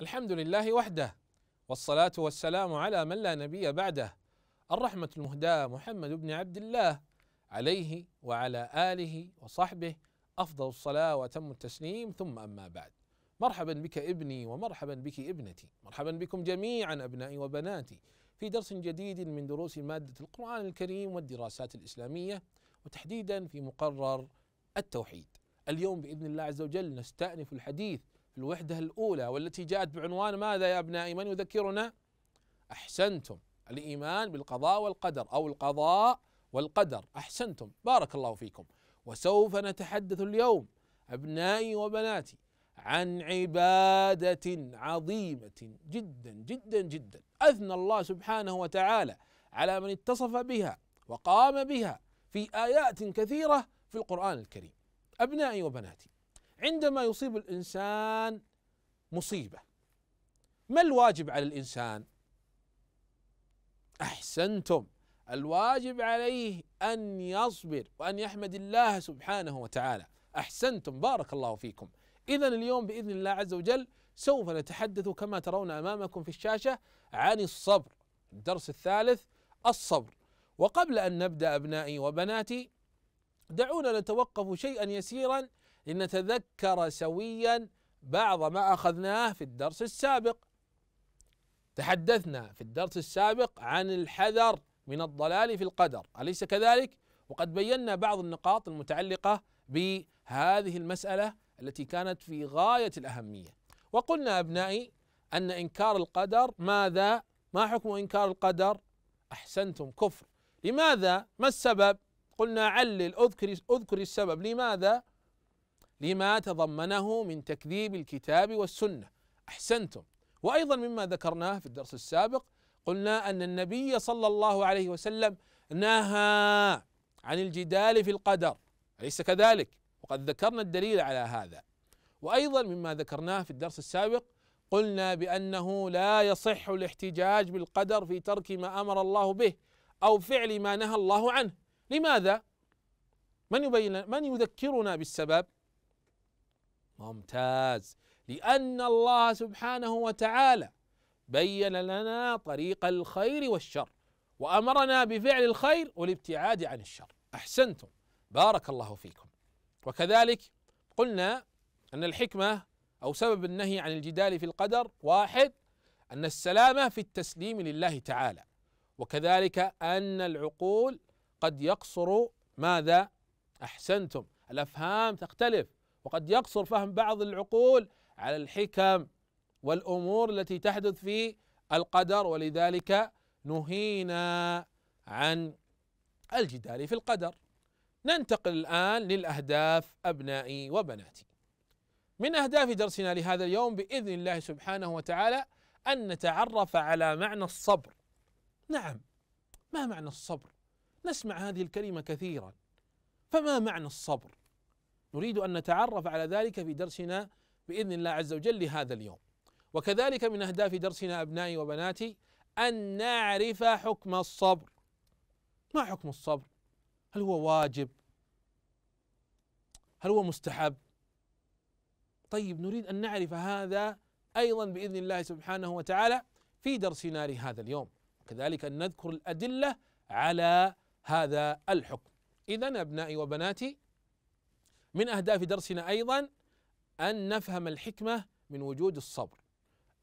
الحمد لله وحده والصلاة والسلام على من لا نبي بعده الرحمة المهداة محمد بن عبد الله عليه وعلى آله وصحبه أفضل الصلاة وأتم التسليم ثم أما بعد مرحبا بك ابني ومرحبا بك ابنتي مرحبا بكم جميعا أبنائي وبناتي في درس جديد من دروس مادة القرآن الكريم والدراسات الإسلامية وتحديدا في مقرر التوحيد اليوم بإذن الله عز وجل نستأنف الحديث الوحدة الأولى والتي جاءت بعنوان ماذا يا أبناء من يذكرنا أحسنتم الإيمان بالقضاء والقدر أو القضاء والقدر أحسنتم بارك الله فيكم وسوف نتحدث اليوم أبنائي وبناتي عن عبادة عظيمة جدا جدا جدا أثنى الله سبحانه وتعالى على من اتصف بها وقام بها في آيات كثيرة في القرآن الكريم أبنائي وبناتي عندما يصيب الانسان مصيبه ما الواجب على الانسان احسنتم الواجب عليه ان يصبر وان يحمد الله سبحانه وتعالى احسنتم بارك الله فيكم اذا اليوم باذن الله عز وجل سوف نتحدث كما ترون امامكم في الشاشه عن الصبر الدرس الثالث الصبر وقبل ان نبدا ابنائي وبناتي دعونا نتوقف شيئا يسيرا لنتذكر سويا بعض ما اخذناه في الدرس السابق تحدثنا في الدرس السابق عن الحذر من الضلال في القدر اليس كذلك وقد بينا بعض النقاط المتعلقه بهذه المساله التي كانت في غايه الاهميه وقلنا ابنائي ان انكار القدر ماذا ما حكم انكار القدر احسنتم كفر لماذا ما السبب قلنا علل اذكر اذكر السبب لماذا لما تضمنه من تكذيب الكتاب والسنه احسنتم وايضا مما ذكرناه في الدرس السابق قلنا ان النبي صلى الله عليه وسلم نهى عن الجدال في القدر اليس كذلك وقد ذكرنا الدليل على هذا وايضا مما ذكرناه في الدرس السابق قلنا بانه لا يصح الاحتجاج بالقدر في ترك ما امر الله به او فعل ما نهى الله عنه لماذا من يبين من يذكرنا بالسبب ممتاز لأن الله سبحانه وتعالى بين لنا طريق الخير والشر وأمرنا بفعل الخير والابتعاد عن الشر أحسنتم بارك الله فيكم وكذلك قلنا أن الحكمة أو سبب النهي عن الجدال في القدر واحد أن السلامة في التسليم لله تعالى وكذلك أن العقول قد يقصر ماذا؟ أحسنتم الأفهام تختلف وقد يقصر فهم بعض العقول على الحكم والامور التي تحدث في القدر ولذلك نهينا عن الجدال في القدر ننتقل الان للاهداف ابنائي وبناتي من اهداف درسنا لهذا اليوم باذن الله سبحانه وتعالى ان نتعرف على معنى الصبر نعم ما معنى الصبر نسمع هذه الكلمه كثيرا فما معنى الصبر نريد أن نتعرف على ذلك في درسنا بإذن الله عز وجل لهذا اليوم وكذلك من أهداف درسنا أبنائي وبناتي أن نعرف حكم الصبر ما حكم الصبر هل هو واجب هل هو مستحب طيب نريد أن نعرف هذا أيضا بإذن الله سبحانه وتعالى في درسنا لهذا اليوم كذلك أن نذكر الأدلة على هذا الحكم إذا أبنائي وبناتي من اهداف درسنا ايضا ان نفهم الحكمه من وجود الصبر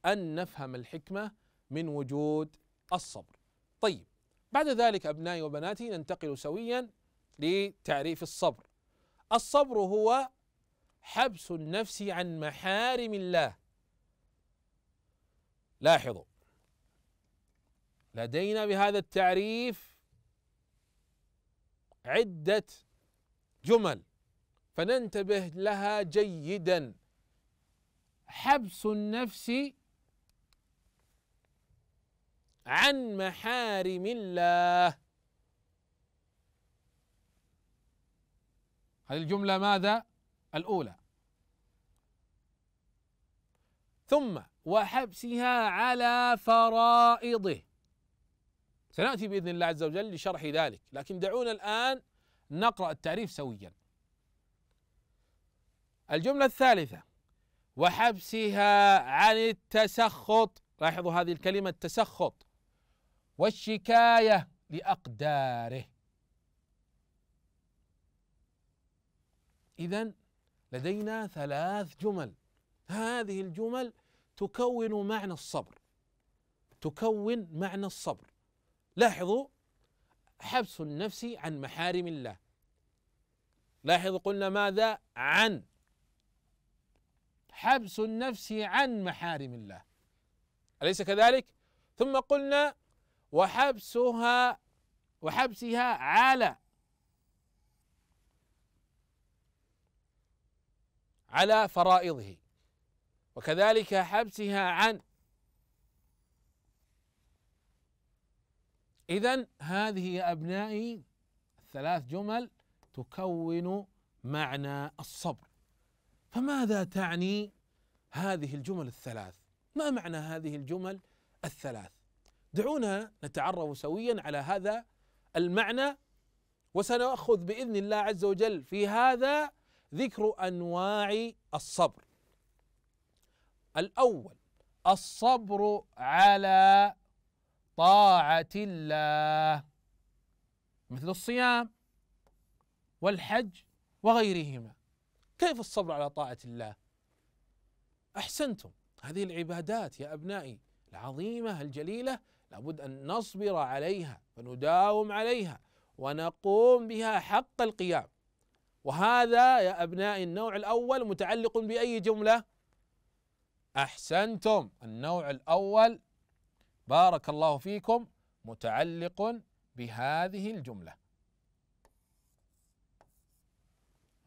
ان نفهم الحكمه من وجود الصبر طيب بعد ذلك ابنائي وبناتي ننتقل سويا لتعريف الصبر الصبر هو حبس النفس عن محارم الله لاحظوا لدينا بهذا التعريف عده جمل فننتبه لها جيدا حبس النفس عن محارم الله هذه الجملة ماذا؟ الأولى ثم وحبسها على فرائضه سنأتي بإذن الله عز وجل لشرح ذلك لكن دعونا الآن نقرأ التعريف سويا الجملة الثالثة وحبسها عن التسخط لاحظوا هذه الكلمة التسخط والشكاية لأقداره إذا لدينا ثلاث جمل هذه الجمل تكون معنى الصبر تكون معنى الصبر لاحظوا حبس النفس عن محارم الله لاحظوا قلنا ماذا عن حبس النفس عن محارم الله أليس كذلك؟ ثم قلنا وحبسها وحبسها على على فرائضه وكذلك حبسها عن إذا هذه يا أبنائي الثلاث جمل تكون معنى الصبر فماذا تعني هذه الجمل الثلاث ما معنى هذه الجمل الثلاث دعونا نتعرف سويا على هذا المعنى وسنأخذ بإذن الله عز وجل في هذا ذكر أنواع الصبر الأول الصبر على طاعة الله مثل الصيام والحج وغيرهما كيف الصبر على طاعة الله؟ أحسنتم هذه العبادات يا أبنائي العظيمة الجليلة لابد أن نصبر عليها ونداوم عليها ونقوم بها حق القيام وهذا يا أبنائي النوع الأول متعلق بأي جملة؟ أحسنتم النوع الأول بارك الله فيكم متعلق بهذه الجمله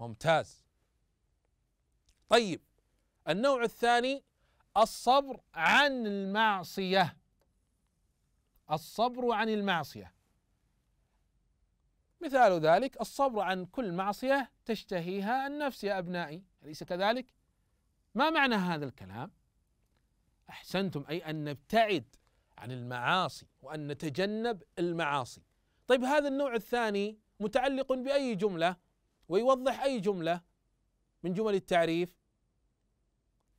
ممتاز طيب النوع الثاني الصبر عن المعصية الصبر عن المعصية مثال ذلك الصبر عن كل معصية تشتهيها النفس يا أبنائي أليس كذلك؟ ما معنى هذا الكلام؟ أحسنتم أي أن نبتعد عن المعاصي وأن نتجنب المعاصي طيب هذا النوع الثاني متعلق بأي جملة ويوضح أي جملة من جمل التعريف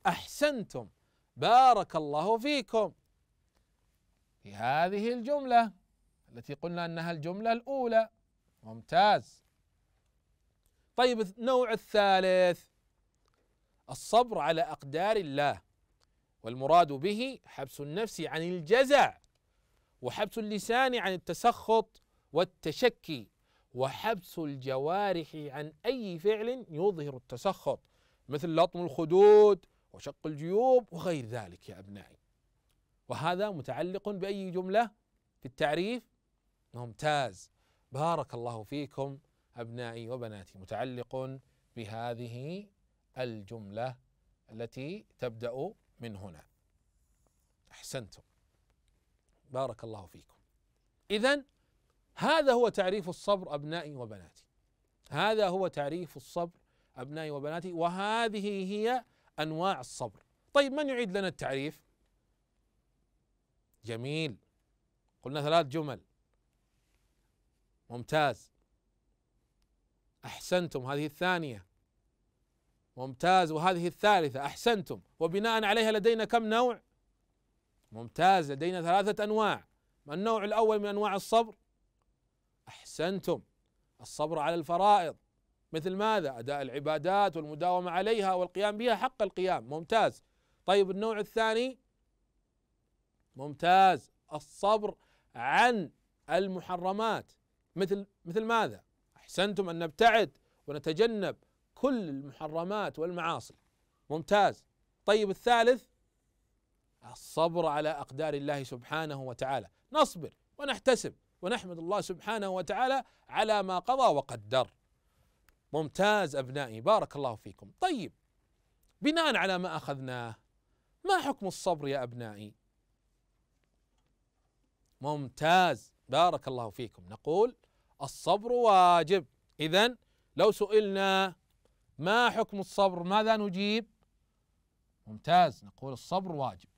احسنتم بارك الله فيكم في هذه الجمله التي قلنا انها الجمله الاولى ممتاز طيب النوع الثالث الصبر على اقدار الله والمراد به حبس النفس عن الجزع وحبس اللسان عن التسخط والتشكي وحبس الجوارح عن اي فعل يظهر التسخط مثل لطم الخدود وشق الجيوب وغير ذلك يا أبنائي وهذا متعلق بأي جملة في التعريف ممتاز بارك الله فيكم أبنائي وبناتي متعلق بهذه الجملة التي تبدأ من هنا أحسنتم بارك الله فيكم إذا هذا هو تعريف الصبر أبنائي وبناتي هذا هو تعريف الصبر أبنائي وبناتي وهذه هي انواع الصبر طيب من يعيد لنا التعريف جميل قلنا ثلاث جمل ممتاز احسنتم هذه الثانيه ممتاز وهذه الثالثه احسنتم وبناء عليها لدينا كم نوع ممتاز لدينا ثلاثه انواع النوع الاول من انواع الصبر احسنتم الصبر على الفرائض مثل ماذا؟ أداء العبادات والمداومة عليها والقيام بها حق القيام ممتاز طيب النوع الثاني ممتاز الصبر عن المحرمات مثل مثل ماذا؟ احسنتم ان نبتعد ونتجنب كل المحرمات والمعاصي ممتاز طيب الثالث الصبر على اقدار الله سبحانه وتعالى نصبر ونحتسب ونحمد الله سبحانه وتعالى على ما قضى وقدر ممتاز أبنائي بارك الله فيكم طيب بناء على ما أخذناه ما حكم الصبر يا أبنائي ممتاز بارك الله فيكم نقول الصبر واجب إذا لو سئلنا ما حكم الصبر ماذا نجيب ممتاز نقول الصبر واجب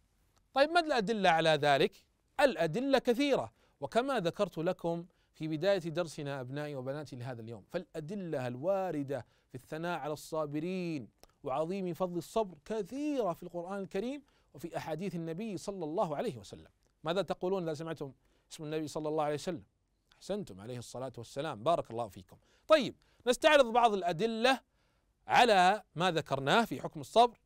طيب ما الأدلة على ذلك الأدلة كثيرة وكما ذكرت لكم في بداية درسنا أبنائي وبناتي لهذا اليوم فالأدلة الواردة في الثناء على الصابرين وعظيم فضل الصبر كثيرة في القرآن الكريم وفي أحاديث النبي صلى الله عليه وسلم ماذا تقولون إذا سمعتم اسم النبي صلى الله عليه وسلم أحسنتم عليه الصلاة والسلام بارك الله فيكم طيب نستعرض بعض الأدلة على ما ذكرناه في حكم الصبر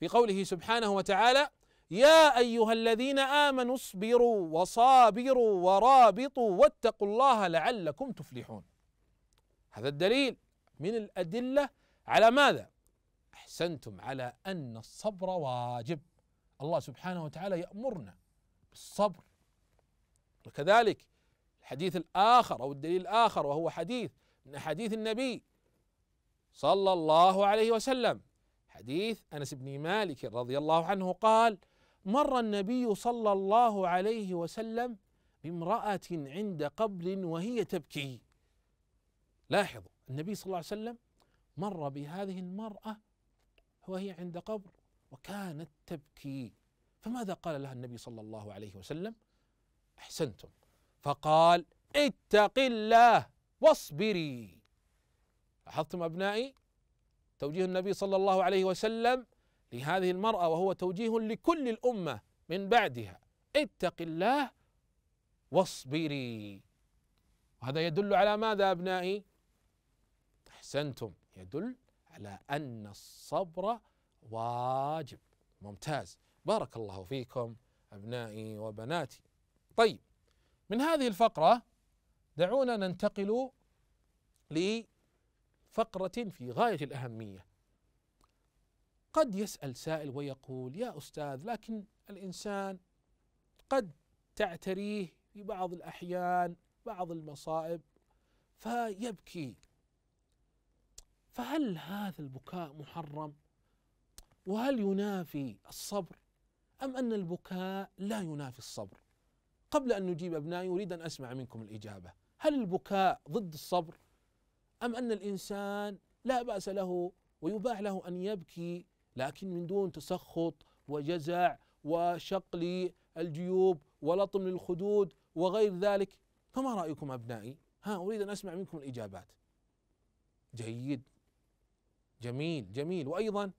في قوله سبحانه وتعالى يا ايها الذين امنوا اصبروا وصابروا ورابطوا واتقوا الله لعلكم تفلحون هذا الدليل من الادله على ماذا احسنتم على ان الصبر واجب الله سبحانه وتعالى يامرنا بالصبر وكذلك الحديث الاخر او الدليل الاخر وهو حديث من احاديث النبي صلى الله عليه وسلم حديث انس بن مالك رضي الله عنه قال مر النبي صلى الله عليه وسلم بامرأة عند قبر وهي تبكي لاحظوا النبي صلى الله عليه وسلم مر بهذه المرأة وهي عند قبر وكانت تبكي فماذا قال لها النبي صلى الله عليه وسلم احسنتم فقال اتق الله واصبري لاحظتم ابنائي توجيه النبي صلى الله عليه وسلم لهذه المرأة وهو توجيه لكل الأمة من بعدها اتق الله واصبري وهذا يدل على ماذا أبنائي أحسنتم يدل على أن الصبر واجب ممتاز بارك الله فيكم أبنائي وبناتي طيب من هذه الفقرة دعونا ننتقل لفقرة في غاية الأهمية قد يسأل سائل ويقول يا أستاذ لكن الإنسان قد تعتريه في بعض الأحيان بعض المصائب فيبكي فهل هذا البكاء محرم وهل ينافي الصبر أم أن البكاء لا ينافي الصبر قبل أن نجيب أبنائي أريد أن أسمع منكم الإجابة هل البكاء ضد الصبر أم أن الإنسان لا بأس له ويباح له أن يبكي لكن من دون تسخط وجزع وشق للجيوب ولطم للخدود وغير ذلك فما رأيكم أبنائي ها أريد أن أسمع منكم الإجابات جيد جميل جميل وأيضا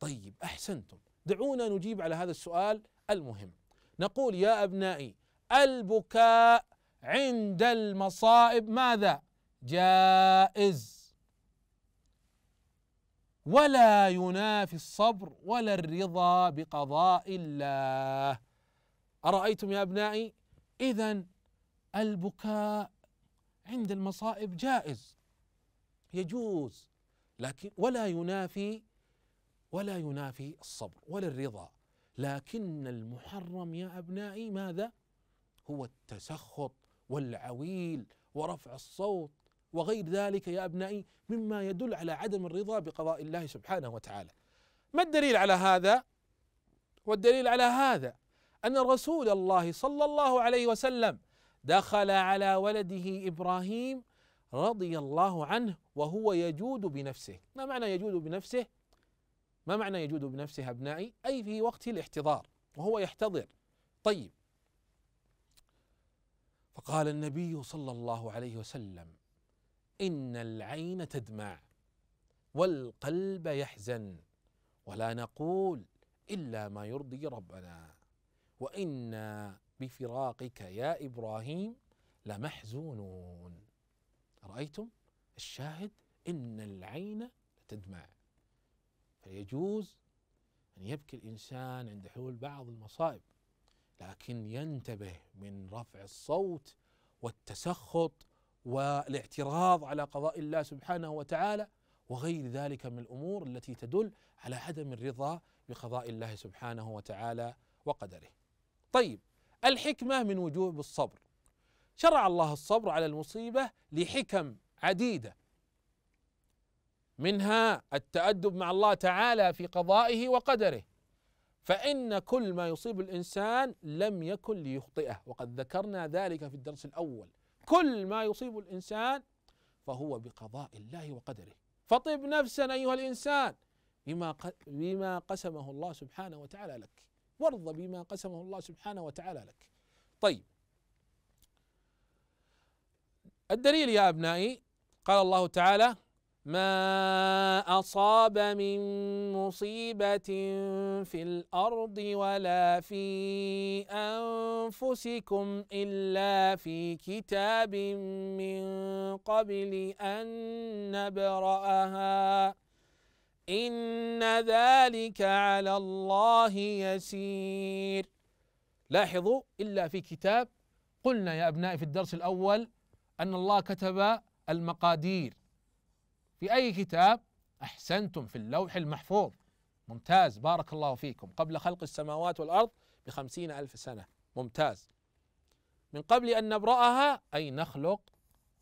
طيب أحسنتم دعونا نجيب على هذا السؤال المهم نقول يا أبنائي البكاء عند المصائب ماذا جائز ولا ينافي الصبر ولا الرضا بقضاء الله ارايتم يا ابنائي اذا البكاء عند المصائب جائز يجوز لكن ولا ينافي ولا ينافي الصبر ولا الرضا لكن المحرم يا ابنائي ماذا هو التسخط والعويل ورفع الصوت وغير ذلك يا أبنائي مما يدل على عدم الرضا بقضاء الله سبحانه وتعالى ما الدليل على هذا؟ والدليل على هذا أن رسول الله صلى الله عليه وسلم دخل على ولده إبراهيم رضي الله عنه وهو يجود بنفسه ما معنى يجود بنفسه؟ ما معنى يجود بنفسه أبنائي؟ أي في وقت الاحتضار وهو يحتضر طيب فقال النبي صلى الله عليه وسلم إن العين تدمع والقلب يحزن ولا نقول إلا ما يرضي ربنا وإنا بفراقك يا إبراهيم لمحزونون رأيتم الشاهد إن العين تدمع فيجوز أن يبكي الإنسان عند حلول بعض المصائب لكن ينتبه من رفع الصوت والتسخط والاعتراض على قضاء الله سبحانه وتعالى وغير ذلك من الامور التي تدل على عدم الرضا بقضاء الله سبحانه وتعالى وقدره. طيب الحكمه من وجوب الصبر. شرع الله الصبر على المصيبه لحكم عديده. منها التأدب مع الله تعالى في قضائه وقدره. فإن كل ما يصيب الإنسان لم يكن ليخطئه وقد ذكرنا ذلك في الدرس الأول كل ما يصيب الإنسان فهو بقضاء الله وقدره فطب نفسا أيها الإنسان بما بما قسمه الله سبحانه وتعالى لك وارض بما قسمه الله سبحانه وتعالى لك طيب الدليل يا أبنائي قال الله تعالى ما أصاب من مصيبة في الأرض ولا في أنفسكم إلا في كتاب من قبل أن نبرأها إن ذلك على الله يسير لاحظوا إلا في كتاب قلنا يا أبنائي في الدرس الأول أن الله كتب المقادير في أي كتاب أحسنتم في اللوح المحفوظ ممتاز بارك الله فيكم قبل خلق السماوات والأرض بخمسين ألف سنة ممتاز من قبل أن نبرأها أي نخلق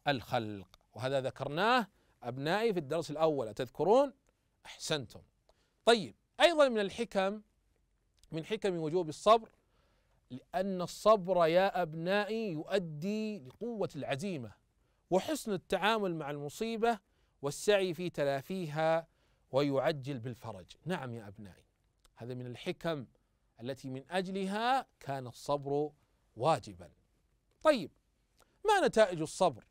الخلق وهذا ذكرناه أبنائي في الدرس الأول أتذكرون أحسنتم طيب أيضا من الحكم من حكم وجوب الصبر لأن الصبر يا أبنائي يؤدي لقوة العزيمة وحسن التعامل مع المصيبة والسعي في تلافيها ويعجل بالفرج نعم يا أبنائي هذا من الحكم التي من أجلها كان الصبر واجبا طيب ما نتائج الصبر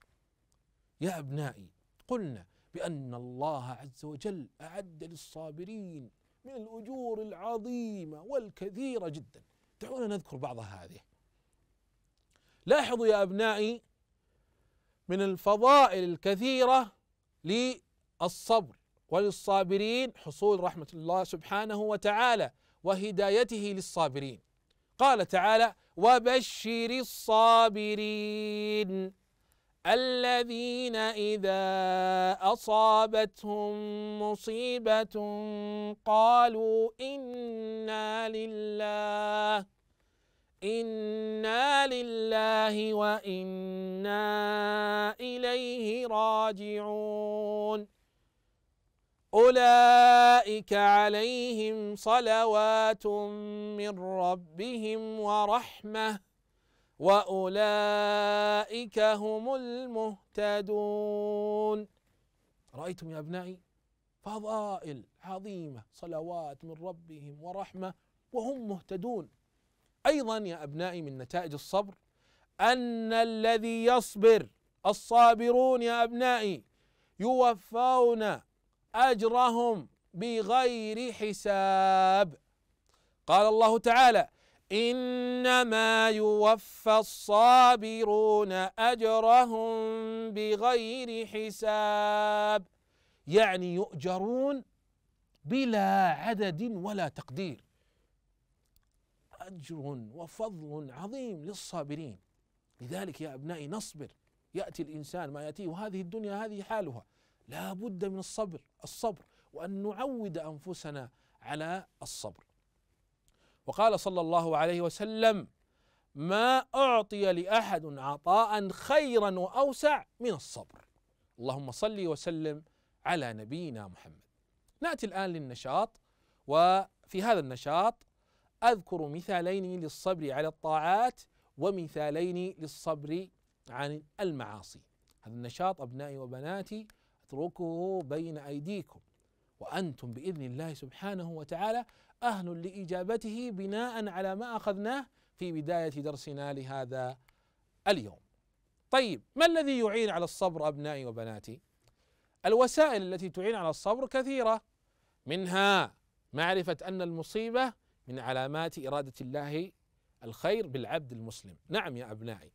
يا أبنائي قلنا بأن الله عز وجل أعد للصابرين من الأجور العظيمة والكثيرة جدا دعونا نذكر بعض هذه لاحظوا يا أبنائي من الفضائل الكثيرة للصبر وللصابرين حصول رحمة الله سبحانه وتعالى وهدايته للصابرين قال تعالى وبشر الصابرين الذين إذا أصابتهم مصيبة قالوا إنا لله إنا لله وإنا إليه راجعون أولئك عليهم صلوات من ربهم ورحمة وأولئك هم المهتدون رأيتم يا أبنائي فضائل عظيمة صلوات من ربهم ورحمة وهم مهتدون ايضا يا ابنائي من نتائج الصبر ان الذي يصبر الصابرون يا ابنائي يوفون اجرهم بغير حساب قال الله تعالى انما يوفى الصابرون اجرهم بغير حساب يعني يؤجرون بلا عدد ولا تقدير أجر وفضل عظيم للصابرين لذلك يا أبنائي نصبر يأتي الإنسان ما يأتيه وهذه الدنيا هذه حالها لا بد من الصبر الصبر وأن نعود أنفسنا على الصبر وقال صلى الله عليه وسلم ما أعطي لأحد عطاء خيرا وأوسع من الصبر اللهم صل وسلم على نبينا محمد نأتي الآن للنشاط وفي هذا النشاط أذكر مثالين للصبر على الطاعات ومثالين للصبر عن المعاصي هذا النشاط أبنائي وبناتي اتركه بين أيديكم وأنتم بإذن الله سبحانه وتعالى أهل لإجابته بناء على ما أخذناه في بداية درسنا لهذا اليوم طيب ما الذي يعين على الصبر أبنائي وبناتي الوسائل التي تعين على الصبر كثيرة منها معرفة أن المصيبة من علامات إرادة الله الخير بالعبد المسلم نعم يا أبنائي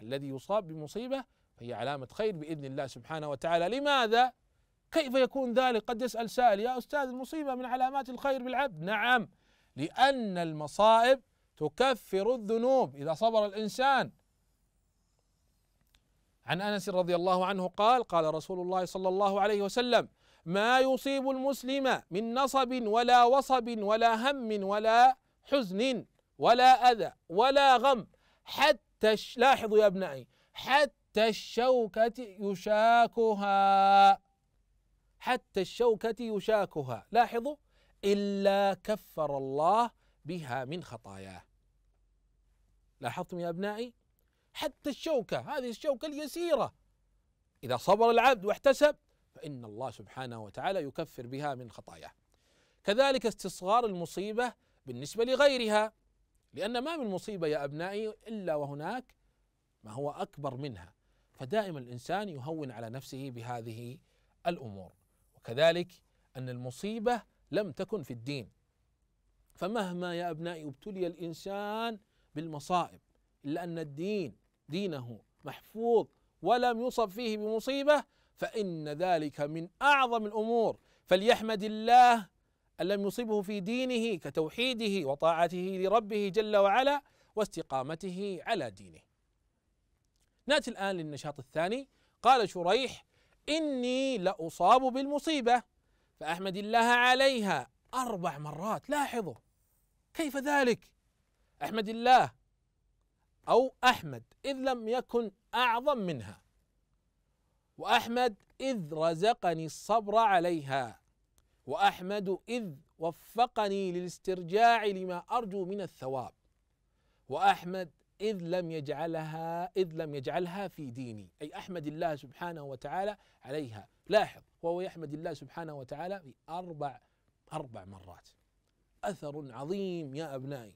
الذي يصاب بمصيبة فهي علامة خير بإذن الله سبحانه وتعالى لماذا؟ كيف يكون ذلك؟ قد يسأل سائل يا أستاذ المصيبة من علامات الخير بالعبد نعم لأن المصائب تكفر الذنوب إذا صبر الإنسان عن أنس رضي الله عنه قال قال رسول الله صلى الله عليه وسلم ما يصيب المسلم من نصب ولا وصب ولا هم ولا حزن ولا أذى ولا غم حتى لاحظوا يا أبنائي حتى الشوكة يشاكها حتى الشوكة يشاكها لاحظوا إلا كفر الله بها من خطاياه لاحظتم يا أبنائي حتى الشوكة هذه الشوكة اليسيرة إذا صبر العبد واحتسب فإن الله سبحانه وتعالى يكفر بها من خطاياه كذلك استصغار المصيبة بالنسبة لغيرها لأن ما من مصيبة يا أبنائي إلا وهناك ما هو أكبر منها فدائما الإنسان يهون على نفسه بهذه الأمور وكذلك أن المصيبة لم تكن في الدين فمهما يا أبنائي ابتلي الإنسان بالمصائب إلا أن الدين دينه محفوظ ولم يصب فيه بمصيبة فإن ذلك من أعظم الأمور فليحمد الله أن لم يصبه في دينه كتوحيده وطاعته لربه جل وعلا واستقامته على دينه ناتي الآن للنشاط الثاني قال شريح إني لأصاب بالمصيبة فأحمد الله عليها أربع مرات لاحظوا كيف ذلك أحمد الله أو أحمد إذ لم يكن أعظم منها وأحمد إذ رزقني الصبر عليها وأحمد إذ وفقني للاسترجاع لما أرجو من الثواب وأحمد إذ لم يجعلها إذ لم يجعلها في ديني أي أحمد الله سبحانه وتعالى عليها لاحظ وهو يحمد الله سبحانه وتعالى في أربع أربع مرات أثر عظيم يا أبنائي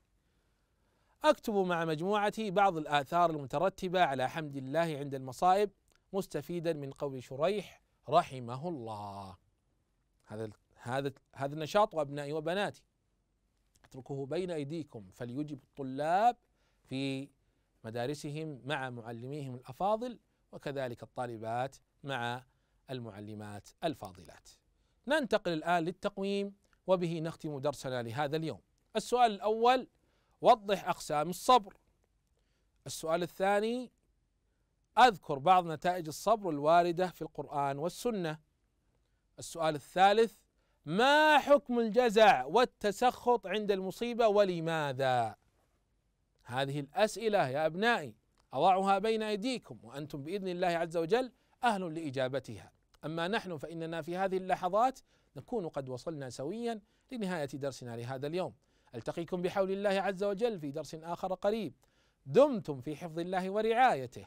أكتب مع مجموعتي بعض الآثار المترتبة على حمد الله عند المصائب مستفيدا من قول شريح رحمه الله هذا هذا هذا النشاط أبنائي وبناتي اتركوه بين أيديكم فليجب الطلاب في مدارسهم مع معلميهم الأفاضل وكذلك الطالبات مع المعلمات الفاضلات ننتقل الآن للتقويم وبه نختم درسنا لهذا اليوم السؤال الأول وضح أقسام الصبر السؤال الثاني أذكر بعض نتائج الصبر الواردة في القرآن والسنة السؤال الثالث ما حكم الجزع والتسخط عند المصيبة ولماذا؟ هذه الأسئلة يا أبنائي أضعها بين أيديكم وأنتم بإذن الله عز وجل أهل لإجابتها أما نحن فإننا في هذه اللحظات نكون قد وصلنا سويا لنهاية درسنا لهذا اليوم ألتقيكم بحول الله عز وجل في درس آخر قريب دمتم في حفظ الله ورعايته